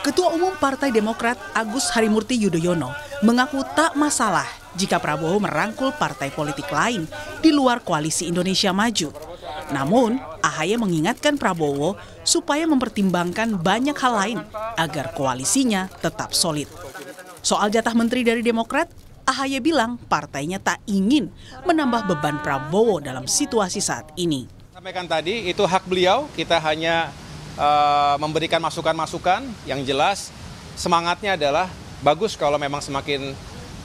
Ketua Umum Partai Demokrat Agus Harimurti Yudhoyono mengaku tak masalah jika Prabowo merangkul partai politik lain di luar koalisi Indonesia Maju. Namun, Ahaye mengingatkan Prabowo supaya mempertimbangkan banyak hal lain agar koalisinya tetap solid. Soal jatah menteri dari Demokrat, Ahaye bilang partainya tak ingin menambah beban Prabowo dalam situasi saat ini. Sampaikan tadi itu hak beliau, kita hanya Eh, memberikan masukan-masukan yang jelas. Semangatnya adalah bagus kalau memang semakin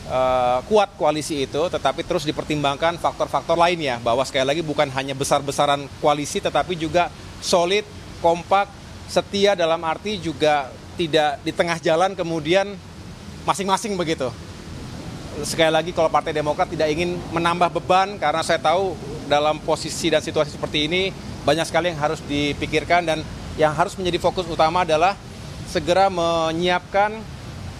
eh, kuat koalisi itu, tetapi terus dipertimbangkan faktor-faktor lainnya bahwa sekali lagi bukan hanya besar-besaran koalisi, tetapi juga solid, kompak, setia dalam arti juga tidak di tengah jalan kemudian masing-masing begitu. Sekali lagi kalau Partai Demokrat tidak ingin menambah beban karena saya tahu dalam posisi dan situasi seperti ini banyak sekali yang harus dipikirkan dan yang harus menjadi fokus utama adalah segera menyiapkan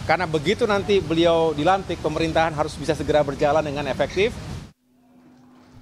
karena begitu nanti beliau dilantik pemerintahan harus bisa segera berjalan dengan efektif.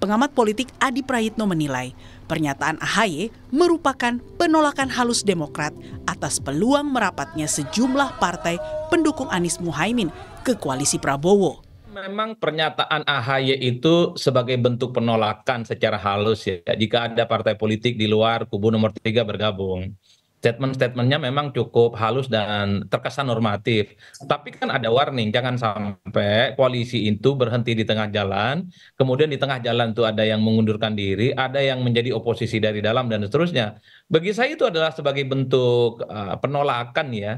Pengamat politik Adi Prayitno menilai pernyataan AHY merupakan penolakan halus Demokrat atas peluang merapatnya sejumlah partai pendukung Anies Muhaimin ke koalisi Prabowo memang pernyataan ahy itu sebagai bentuk penolakan secara halus ya jika ada partai politik di luar kubu nomor tiga bergabung statement statementnya memang cukup halus dan terkesan normatif. Tapi kan ada warning, jangan sampai koalisi itu berhenti di tengah jalan, kemudian di tengah jalan itu ada yang mengundurkan diri, ada yang menjadi oposisi dari dalam dan seterusnya. Bagi saya itu adalah sebagai bentuk uh, penolakan ya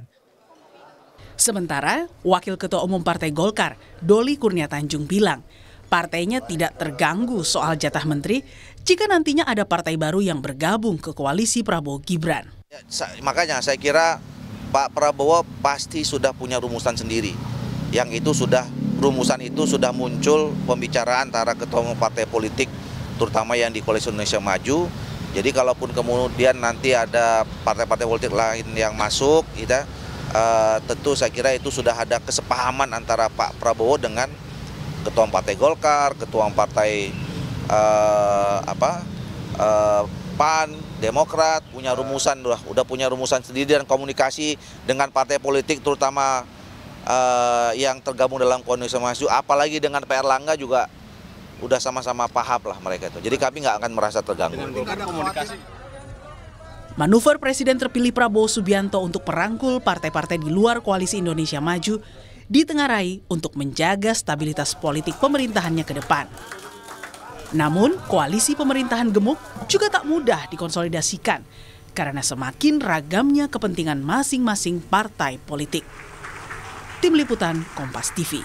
Sementara, Wakil Ketua Umum Partai Golkar, Doli Kurnia Tanjung bilang, partainya tidak terganggu soal jatah menteri jika nantinya ada partai baru yang bergabung ke koalisi Prabowo Gibran. Ya, makanya saya kira Pak Prabowo pasti sudah punya rumusan sendiri. Yang itu sudah rumusan itu sudah muncul pembicaraan antara ketua umum partai politik terutama yang di Koalisi Indonesia Maju. Jadi kalaupun kemudian nanti ada partai-partai politik lain yang masuk, gitu, Eh, tentu saya kira itu sudah ada kesepahaman antara Pak Prabowo dengan Ketua Partai Golkar, Ketua Partai uh, apa uh, PAN, Demokrat punya rumusan udah udah punya rumusan sendiri dan komunikasi dengan partai politik terutama uh, yang tergabung dalam koalisi maju, apalagi dengan PR Langga juga udah sama-sama paham lah mereka itu. Jadi kami nggak akan merasa terganggu. Manuver Presiden terpilih Prabowo Subianto untuk merangkul partai-partai di luar koalisi Indonesia Maju ditengarai untuk menjaga stabilitas politik pemerintahannya ke depan. Namun, koalisi pemerintahan gemuk juga tak mudah dikonsolidasikan karena semakin ragamnya kepentingan masing-masing partai politik. Tim Liputan Kompas TV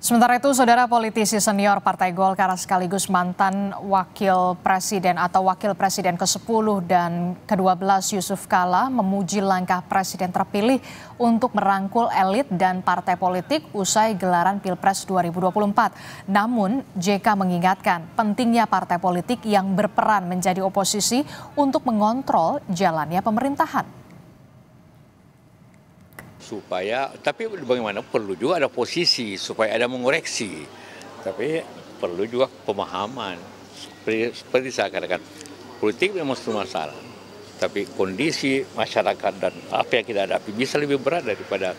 Sementara itu, saudara politisi senior Partai Golkar sekaligus mantan wakil presiden atau wakil presiden ke-10 dan ke-12 Yusuf Kala memuji langkah presiden terpilih untuk merangkul elit dan partai politik usai gelaran Pilpres 2024. Namun, JK mengingatkan pentingnya partai politik yang berperan menjadi oposisi untuk mengontrol jalannya pemerintahan supaya tapi bagaimana perlu juga ada posisi supaya ada mengoreksi tapi perlu juga pemahaman seperti, seperti saya katakan politik memang masalah tapi kondisi masyarakat dan apa yang kita hadapi bisa lebih berat daripada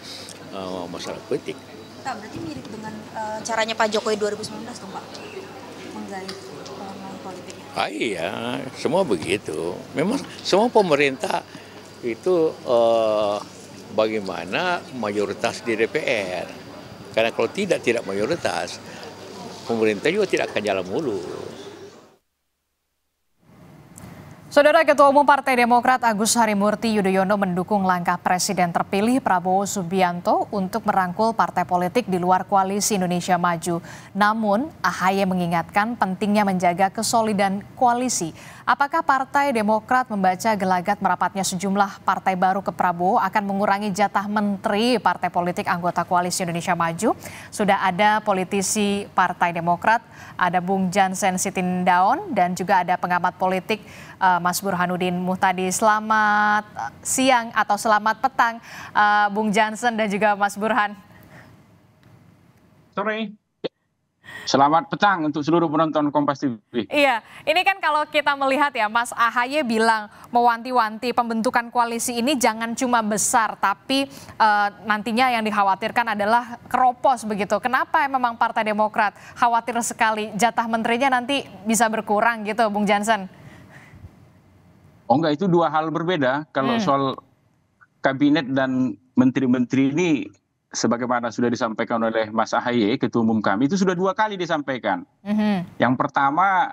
uh, masalah politik. Tak berarti mirip dengan uh, caranya Pak Jokowi 2019 dong Pak menggait politik. Ah iya, semua begitu. Memang semua pemerintah itu uh, bagaimana mayoritas di DPR. Karena kalau tidak, tidak mayoritas, pemerintah juga tidak akan jalan mulu. Saudara Ketua Umum Partai Demokrat Agus Harimurti Yudhoyono mendukung langkah Presiden terpilih Prabowo Subianto untuk merangkul partai politik di luar koalisi Indonesia Maju. Namun, AHY mengingatkan pentingnya menjaga kesolidan koalisi. Apakah Partai Demokrat membaca gelagat merapatnya sejumlah partai baru ke Prabowo akan mengurangi jatah menteri partai politik anggota koalisi Indonesia Maju? Sudah ada politisi Partai Demokrat, ada Bung Jansen Sitindaon dan juga ada pengamat politik uh, Mas Burhanuddin Muhtadi. Selamat eh, siang atau selamat petang uh, Bung Johnson dan juga Mas Burhan. Sore. Selamat petang untuk seluruh penonton Kompas TV. Iya, ini kan kalau kita melihat ya Mas Ahaye bilang mewanti-wanti pembentukan koalisi ini jangan cuma besar tapi e, nantinya yang dikhawatirkan adalah keropos begitu. Kenapa memang Partai Demokrat khawatir sekali jatah menterinya nanti bisa berkurang gitu Bung Jansen? oh enggak itu dua hal berbeda kalau hmm. soal kabinet dan menteri-menteri ini sebagaimana sudah disampaikan oleh Mas Ahaye ketua umum kami itu sudah dua kali disampaikan hmm. yang pertama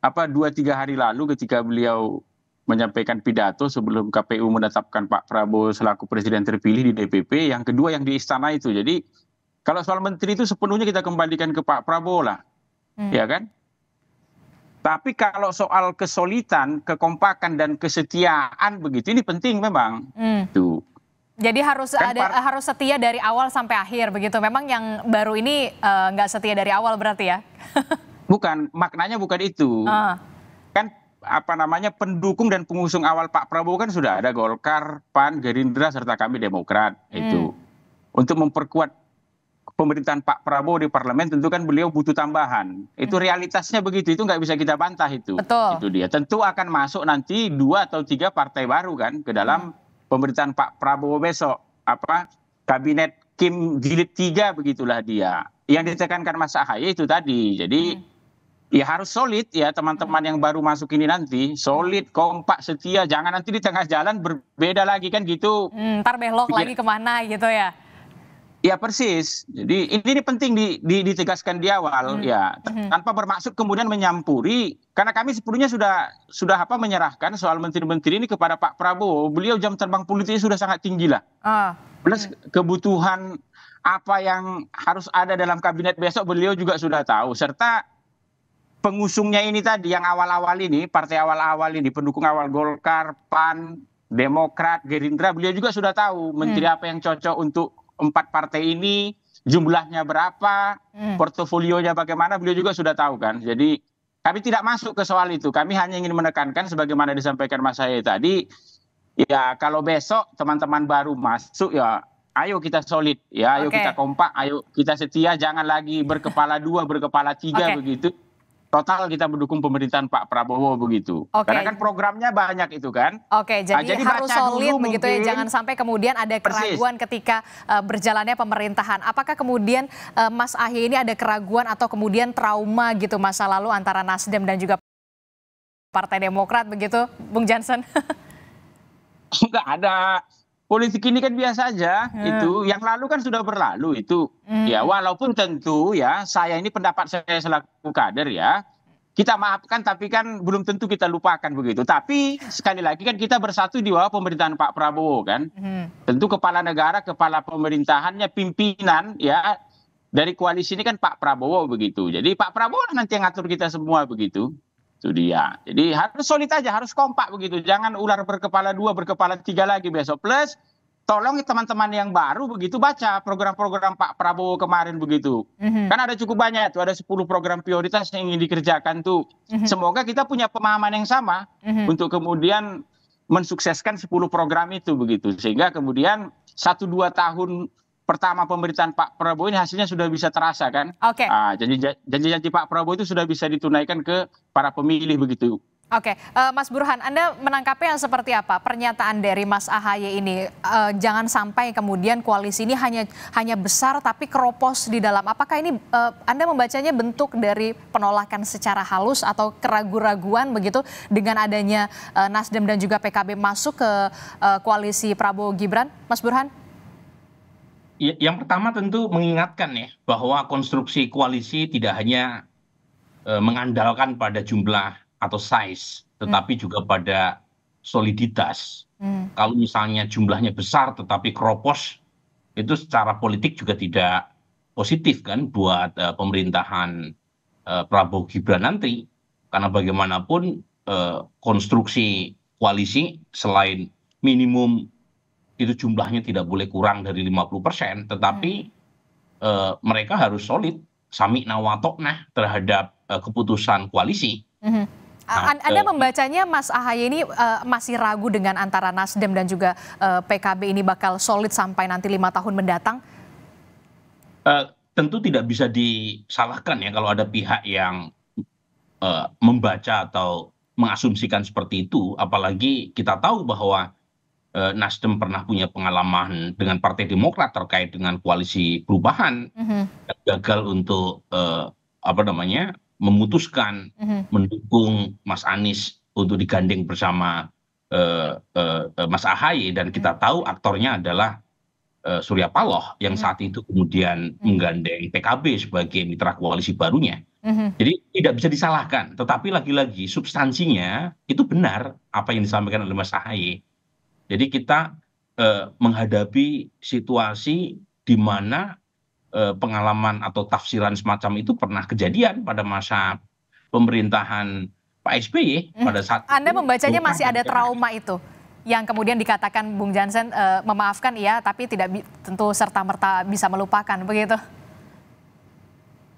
apa dua tiga hari lalu ketika beliau menyampaikan pidato sebelum KPU menetapkan Pak Prabowo selaku presiden terpilih di DPP, yang kedua yang di istana itu. Jadi kalau soal menteri itu sepenuhnya kita kembalikan ke Pak Prabowo lah. Hmm. Ya kan? tapi kalau soal kesulitan kekompakan dan kesetiaan begitu ini penting memang hmm. tuh jadi harus kan ada harus setia dari awal sampai akhir begitu memang yang baru ini eh, nggak uh, setia dari awal berarti ya bukan maknanya bukan itu uh. kan apa namanya pendukung dan pengusung awal Pak Prabowo kan sudah ada Golkar, PAN, Gerindra serta kami Demokrat hmm. itu untuk memperkuat pemerintahan Pak Prabowo di parlemen tentu kan beliau butuh tambahan. Itu hmm. realitasnya begitu, itu nggak bisa kita bantah itu. Betul. Itu dia. Tentu akan masuk nanti dua atau tiga partai baru kan ke dalam hmm. pemerintahan Pak Prabowo besok apa kabinet Kim Gilit tiga begitulah dia. Yang ditekankan Mas Ahaye itu tadi. Jadi hmm ya harus solid ya teman-teman hmm. yang baru masuk ini nanti solid kompak setia jangan nanti di tengah jalan berbeda lagi kan gitu hmm, ntar belok lagi kemana gitu ya Ya persis. Jadi ini, ini penting di, di, ditegaskan di awal hmm. ya hmm. tanpa bermaksud kemudian menyampuri karena kami sepenuhnya sudah sudah apa menyerahkan soal menteri-menteri ini kepada Pak Prabowo. Beliau jam terbang politiknya sudah sangat tinggi lah. Ah. Plus hmm. kebutuhan apa yang harus ada dalam kabinet besok beliau juga sudah tahu serta pengusungnya ini tadi yang awal-awal ini partai awal-awal ini pendukung awal Golkar, PAN, Demokrat, Gerindra beliau juga sudah tahu hmm. menteri hmm. apa yang cocok untuk empat partai ini jumlahnya berapa, hmm. portofolionya bagaimana, beliau juga sudah tahu kan. Jadi kami tidak masuk ke soal itu. Kami hanya ingin menekankan sebagaimana disampaikan Mas Saya tadi, ya kalau besok teman-teman baru masuk ya ayo kita solid ya, ayo okay. kita kompak, ayo kita setia, jangan lagi berkepala dua, berkepala tiga okay. begitu total kita mendukung pemerintahan Pak Prabowo begitu. Okay. Karena kan programnya banyak itu kan. Oke, okay, jadi, nah, jadi harus solid dulu begitu ya. mungkin. ya, jangan sampai kemudian ada keraguan Persis. ketika uh, berjalannya pemerintahan. Apakah kemudian uh, Mas Ahy ini ada keraguan atau kemudian trauma gitu masa lalu antara Nasdem dan juga Partai Demokrat begitu, Bung Johnson? Enggak ada politik ini kan biasa aja hmm. itu yang lalu kan sudah berlalu itu hmm. ya walaupun tentu ya saya ini pendapat saya selaku kader ya kita maafkan tapi kan belum tentu kita lupakan begitu tapi sekali lagi kan kita bersatu di bawah pemerintahan Pak Prabowo kan hmm. tentu kepala negara kepala pemerintahannya pimpinan ya dari koalisi ini kan Pak Prabowo begitu jadi Pak Prabowo nanti yang ngatur kita semua begitu itu dia. Jadi harus solid aja, harus kompak begitu. Jangan ular berkepala dua, berkepala tiga lagi besok. Plus tolong teman-teman yang baru begitu baca program-program Pak Prabowo kemarin begitu. Mm-hmm. Kan ada cukup banyak tuh, ada 10 program prioritas yang ingin dikerjakan tuh. Mm-hmm. Semoga kita punya pemahaman yang sama mm-hmm. untuk kemudian mensukseskan 10 program itu begitu. Sehingga kemudian satu dua tahun pertama pemerintahan Pak Prabowo ini hasilnya sudah bisa terasa kan? Oke. Okay. Uh, janji-janji Pak Prabowo itu sudah bisa ditunaikan ke para pemilih begitu. Oke, okay. uh, eh, Mas Burhan, Anda menangkapnya seperti apa pernyataan dari Mas Ahaye ini? Uh, jangan sampai kemudian koalisi ini hanya hanya besar tapi keropos di dalam. Apakah ini uh, Anda membacanya bentuk dari penolakan secara halus atau keraguan-raguan begitu dengan adanya uh, Nasdem dan juga PKB masuk ke uh, koalisi Prabowo Gibran, Mas Burhan? Ya, yang pertama tentu mengingatkan ya bahwa konstruksi koalisi tidak hanya e, mengandalkan pada jumlah atau size tetapi hmm. juga pada soliditas. Hmm. Kalau misalnya jumlahnya besar tetapi kropos, itu secara politik juga tidak positif kan buat e, pemerintahan e, Prabowo Gibran nanti karena bagaimanapun e, konstruksi koalisi selain minimum itu jumlahnya tidak boleh kurang dari 50%, tetapi hmm. tetapi eh, mereka harus solid sami nah terhadap e, keputusan koalisi. Hmm. Nah, Anda eh, membacanya Mas Ahaye ini uh, masih ragu dengan antara Nasdem dan juga uh, PKB ini bakal solid sampai nanti lima tahun mendatang? Uh, tentu tidak bisa disalahkan ya kalau ada pihak yang uh, membaca atau mengasumsikan seperti itu, apalagi kita tahu bahwa Eh, Nasdem pernah punya pengalaman dengan Partai Demokrat terkait dengan koalisi perubahan mm-hmm. gagal untuk eh, apa namanya memutuskan mm-hmm. mendukung Mas Anies untuk digandeng bersama eh, eh, eh, Mas Ahaye dan kita mm-hmm. tahu aktornya adalah eh, Surya Paloh yang mm-hmm. saat itu kemudian mm-hmm. menggandeng PKB sebagai mitra koalisi barunya. Mm-hmm. Jadi tidak bisa disalahkan, tetapi lagi-lagi substansinya itu benar apa yang disampaikan oleh Mas Ahaye jadi kita eh, menghadapi situasi di mana eh, pengalaman atau tafsiran semacam itu pernah kejadian pada masa pemerintahan Pak SBY hmm. pada saat Anda membacanya masih ada trauma itu yang kemudian dikatakan Bung Jansen eh, memaafkan ya tapi tidak tentu serta merta bisa melupakan begitu.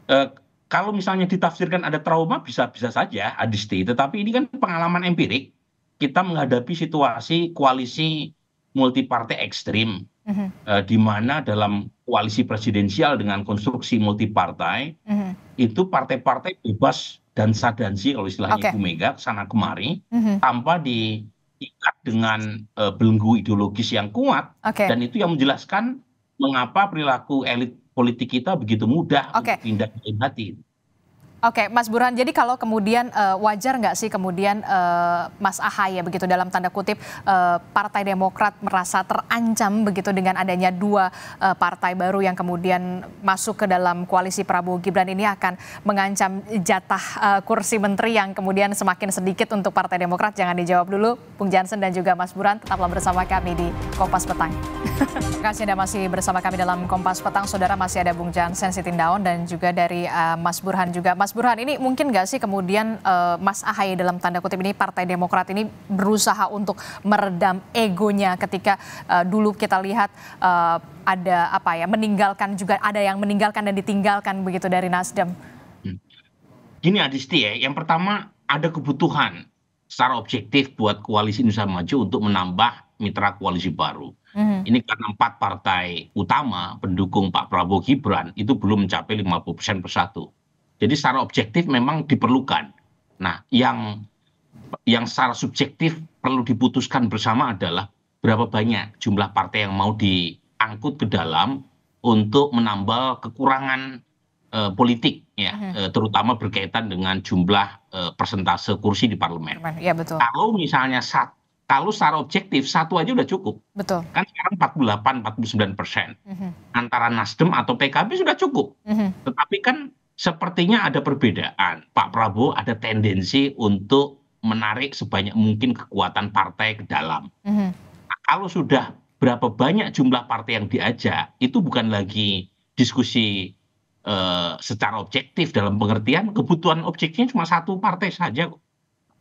Eh, kalau misalnya ditafsirkan ada trauma bisa bisa saja Adisti, tetapi ini kan pengalaman empirik kita menghadapi situasi koalisi multi partai ekstrim mm-hmm. eh, di mana dalam koalisi presidensial dengan konstruksi multi partai mm-hmm. itu partai-partai bebas dan sadansi kalau istilahnya okay. Ibu Mega sana kemari mm-hmm. tanpa diikat dengan eh, belenggu ideologis yang kuat okay. dan itu yang menjelaskan mengapa perilaku elit politik kita begitu mudah okay. untuk pindah ke hati. Oke, Mas Burhan. Jadi kalau kemudian uh, wajar nggak sih kemudian uh, Mas Ahaye begitu dalam tanda kutip uh, Partai Demokrat merasa terancam begitu dengan adanya dua uh, partai baru yang kemudian masuk ke dalam koalisi Prabowo Gibran ini akan mengancam jatah uh, kursi menteri yang kemudian semakin sedikit untuk Partai Demokrat. Jangan dijawab dulu, Bung Jansen dan juga Mas Burhan. Tetaplah bersama kami di Kompas Petang. Terima kasih Anda masih bersama kami dalam Kompas Petang. Saudara masih ada Bung Jansen Sitindaun dan juga dari uh, Mas Burhan juga. Mas Burhan ini mungkin nggak sih kemudian uh, Mas Ahaye dalam tanda kutip ini Partai Demokrat ini berusaha untuk meredam egonya ketika uh, dulu kita lihat uh, ada apa ya meninggalkan juga ada yang meninggalkan dan ditinggalkan begitu dari Nasdem. Hmm. Gini Adisti ya, yang pertama ada kebutuhan secara objektif buat koalisi Indonesia Maju untuk menambah mitra koalisi baru Hmm. ini karena empat partai utama pendukung pak prabowo gibran itu belum mencapai lima puluh persen persatu jadi secara objektif memang diperlukan nah yang yang secara subjektif perlu diputuskan bersama adalah berapa banyak jumlah partai yang mau diangkut ke dalam untuk menambal kekurangan uh, politik ya hmm. uh, terutama berkaitan dengan jumlah uh, persentase kursi di parlemen. Ya, betul. Kalau misalnya satu kalau secara objektif satu aja udah cukup. Betul. Kan sekarang 48 49 persen mm -hmm. antara Nasdem atau PKB sudah cukup. Mm -hmm. Tetapi kan sepertinya ada perbedaan. Pak Prabowo ada tendensi untuk menarik sebanyak mungkin kekuatan partai ke dalam. Mm -hmm. kalau sudah berapa banyak jumlah partai yang diajak, itu bukan lagi diskusi uh, secara objektif dalam pengertian kebutuhan objektifnya cuma satu partai saja,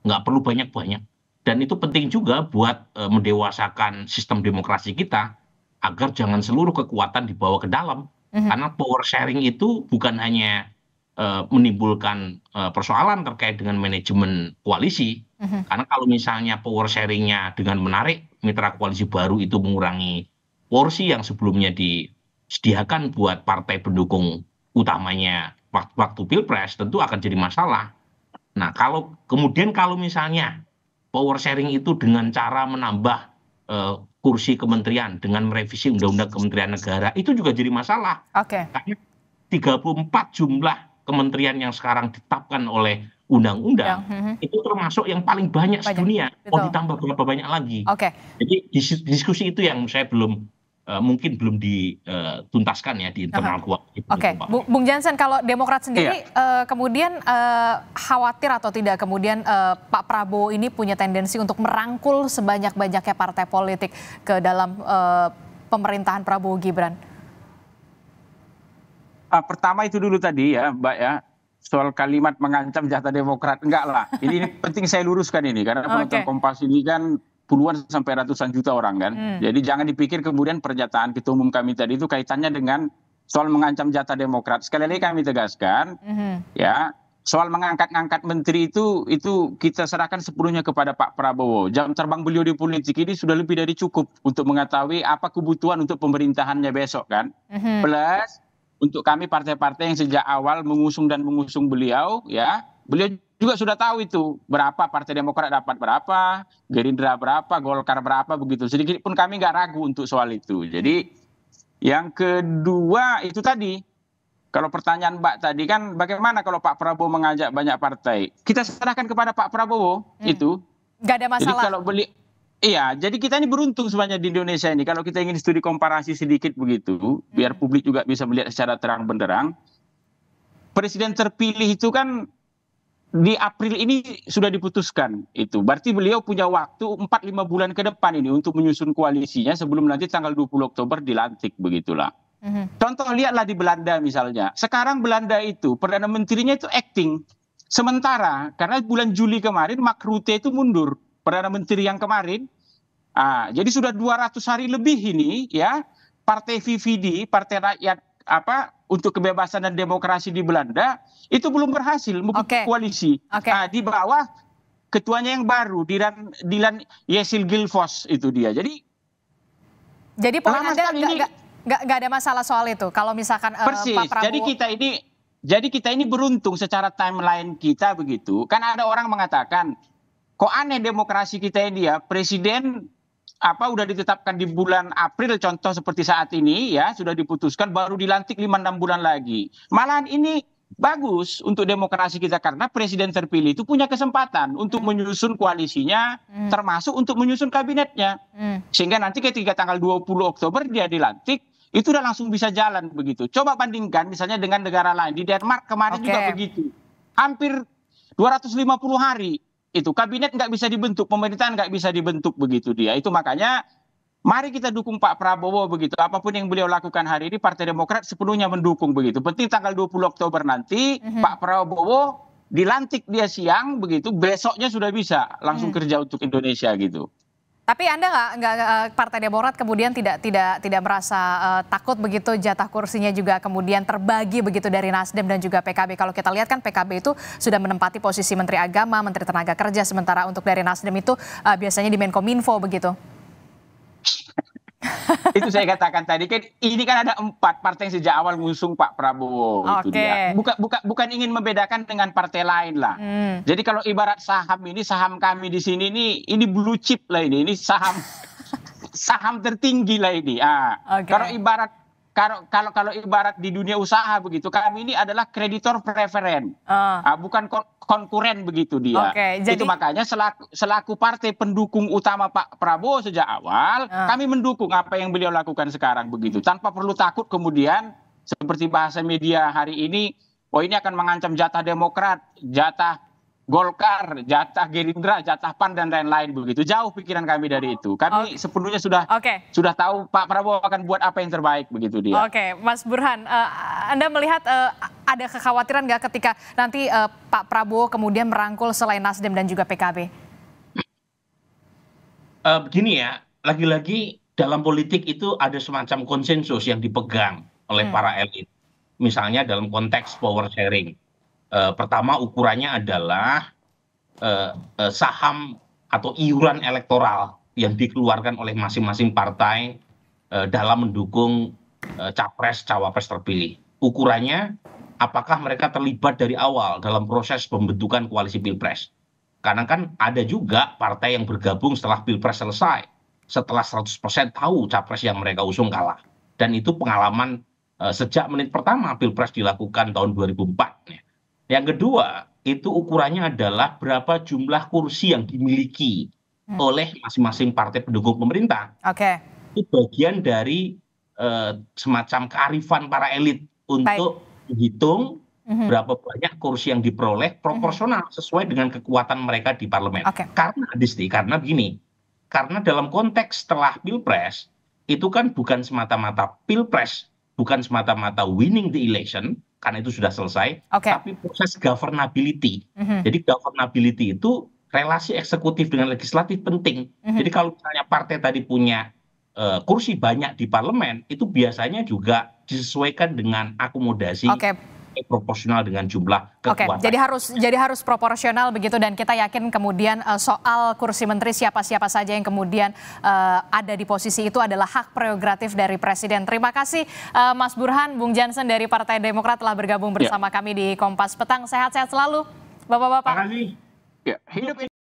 nggak perlu banyak-banyak dan itu penting juga buat e, mendewasakan sistem demokrasi kita agar jangan seluruh kekuatan dibawa ke dalam mhm. karena power sharing itu bukan hanya e, menimbulkan e, persoalan terkait dengan manajemen koalisi. Mhm. Karena kalau misalnya power sharingnya dengan menarik mitra koalisi baru itu mengurangi porsi yang sebelumnya disediakan buat partai pendukung utamanya waktu, waktu pilpres tentu akan jadi masalah. Nah kalau kemudian kalau misalnya power sharing itu dengan cara menambah uh, kursi kementerian dengan merevisi undang-undang kementerian negara itu juga jadi masalah. Oke. Okay. Karena 34 jumlah kementerian yang sekarang ditetapkan oleh undang-undang mhm. itu termasuk yang paling banyak, banyak. sedunia. Mau Oh ditambah berapa banyak lagi? Oke. Okay. Jadi diskusi itu yang saya belum Eh, mungkin belum dituntaskan eh, ya di internal kuat. Oke, okay. Bung Jansen, kalau Demokrat sendiri iya. uh, kemudian uh, khawatir atau tidak kemudian uh, Pak Prabowo ini punya tendensi untuk merangkul sebanyak-banyaknya partai politik ke dalam uh, pemerintahan Prabowo Gibran. Uh, pertama itu dulu tadi ya, Mbak ya soal kalimat mengancam jatah Demokrat enggak lah. Ini, ini penting saya luruskan ini karena penonton okay. Kompas ini kan puluhan sampai ratusan juta orang kan. Hmm. Jadi jangan dipikir kemudian pernyataan ketua umum kami tadi itu kaitannya dengan soal mengancam jatah Demokrat. Sekali lagi kami tegaskan, hmm. ya soal mengangkat-angkat menteri itu itu kita serahkan sepenuhnya kepada Pak Prabowo. Jam terbang beliau di politik ini sudah lebih dari cukup untuk mengetahui apa kebutuhan untuk pemerintahannya besok kan. hmm Plus untuk kami partai-partai yang sejak awal mengusung dan mengusung beliau ya, beliau juga sudah tahu itu berapa Partai Demokrat dapat berapa, Gerindra berapa, Golkar berapa begitu. Sedikit pun kami nggak ragu untuk soal itu. Jadi yang kedua itu tadi kalau pertanyaan Mbak tadi kan bagaimana kalau Pak Prabowo mengajak banyak partai? Kita serahkan kepada Pak Prabowo hmm. itu. Gak ada masalah. Jadi kalau beli Iya, jadi kita ini beruntung sebenarnya di Indonesia ini. Kalau kita ingin studi komparasi sedikit begitu, biar hmm. publik juga bisa melihat secara terang benderang. Presiden terpilih itu kan di April ini sudah diputuskan itu. Berarti beliau punya waktu 4 5 bulan ke depan ini untuk menyusun koalisinya sebelum nanti tanggal 20 Oktober dilantik begitulah. Mm -hmm. Contoh lihatlah di Belanda misalnya. Sekarang Belanda itu perdana menterinya itu acting sementara karena bulan Juli kemarin Mark Rutte itu mundur perdana menteri yang kemarin. Ah, jadi sudah 200 hari lebih ini ya partai VVD, partai rakyat apa untuk kebebasan dan demokrasi di Belanda itu belum berhasil membentuk okay. koalisi okay. Nah, di bawah ketuanya yang baru Dilan Dilan Yesil Gilfos itu dia jadi jadi poin anda nggak ada masalah soal itu kalau misalkan eh, persis uh, Pak Prabowo... jadi kita ini jadi kita ini beruntung secara timeline kita begitu kan ada orang mengatakan kok aneh demokrasi kita ini ya presiden apa sudah ditetapkan di bulan April contoh seperti saat ini ya sudah diputuskan baru dilantik 5 6 bulan lagi. Malahan ini bagus untuk demokrasi kita karena presiden terpilih itu punya kesempatan untuk menyusun koalisinya hmm. termasuk untuk menyusun kabinetnya. Hmm. Sehingga nanti ketika tanggal 20 Oktober dia dilantik itu udah langsung bisa jalan begitu. Coba bandingkan misalnya dengan negara lain di Denmark kemarin okay. juga begitu. Hampir 250 hari itu kabinet nggak bisa dibentuk pemerintahan nggak bisa dibentuk begitu dia itu makanya mari kita dukung Pak Prabowo begitu apapun yang beliau lakukan hari ini Partai Demokrat sepenuhnya mendukung begitu penting tanggal 20 Oktober nanti mm -hmm. Pak Prabowo dilantik dia siang begitu besoknya sudah bisa langsung mm -hmm. kerja untuk Indonesia gitu tapi Anda nggak nggak eh, Partai Demokrat kemudian tidak tidak tidak merasa uh, takut begitu jatah kursinya juga kemudian terbagi begitu dari Nasdem dan juga PKB. Kalau kita lihat kan PKB itu sudah menempati posisi Menteri Agama, Menteri Tenaga Kerja sementara untuk dari Nasdem itu uh, biasanya di Menkominfo begitu itu saya katakan tadi kan ini kan ada empat partai yang sejak awal mengusung Pak Prabowo okay. itu dia. Bukan bukan bukan ingin membedakan dengan partai lain lah. Hmm. Jadi kalau ibarat saham ini saham kami di sini ini ini blue chip lah ini ini saham saham tertinggi lah ini. Ah. Okay. Kalau ibarat kalau kalau kalau ibarat di dunia usaha begitu kami ini adalah kreditor preferen uh. Ah. Uh, ah, bukan kon konkuren begitu dia okay, jadi... itu makanya selaku selaku partai pendukung utama Pak Prabowo sejak awal uh. kami mendukung apa yang beliau lakukan sekarang begitu tanpa perlu takut kemudian seperti bahasa media hari ini oh ini akan mengancam jatah Demokrat jatah Golkar, jatah Gerindra, jatah PAN dan lain-lain begitu. Jauh pikiran kami dari itu. Kami okay. sepenuhnya sudah okay. sudah tahu Pak Prabowo akan buat apa yang terbaik begitu dia. Oke, okay. Mas Burhan, uh, Anda melihat uh, ada kekhawatiran nggak ketika nanti uh, Pak Prabowo kemudian merangkul selain Nasdem dan juga PKB? Uh, begini ya, lagi-lagi dalam politik itu ada semacam konsensus yang dipegang oleh hmm. para elit. Misalnya dalam konteks power sharing Eh, pertama ukurannya adalah eh, eh, saham atau iuran elektoral yang dikeluarkan oleh masing-masing partai dalam mendukung capres cawapres terpilih. Ukurannya apakah mereka terlibat dari awal dalam proses pembentukan koalisi pilpres? Karena kan ada juga partai yang bergabung setelah pilpres selesai, setelah 100% tahu capres yang mereka usung kalah. Dan itu pengalaman sejak menit pertama pilpres dilakukan tahun 2004. Ya yang kedua itu ukurannya adalah berapa jumlah kursi yang dimiliki hmm. oleh masing-masing partai pendukung pemerintah Oke. itu bagian dari uh, semacam kearifan para elit untuk Baik. menghitung mm-hmm. berapa banyak kursi yang diperoleh hmm. proporsional mm-hmm. sesuai dengan kekuatan mereka di parlemen. Okay. Karena Disti, karena begini, karena dalam konteks setelah pilpres itu kan bukan semata-mata pilpres, bukan semata-mata winning the election, karena itu sudah selesai. Okay. Tapi proses governability. Mm -hmm. Jadi governability itu relasi eksekutif dengan legislatif penting. Mm -hmm. Jadi kalau misalnya partai tadi punya uh, kursi banyak di parlemen, itu biasanya juga disesuaikan dengan akomodasi okay proporsional dengan jumlah kekuatan. Oke, jadi harus jadi harus proporsional begitu dan kita yakin kemudian uh, soal kursi menteri siapa-siapa saja yang kemudian uh, ada di posisi itu adalah hak prerogatif dari presiden. Terima kasih uh, Mas Burhan, Bung Jansen dari Partai Demokrat telah bergabung ya. bersama ya. kami di Kompas Petang. Sehat-sehat selalu, Bapak-bapak. Terima kasih. Ya, hidup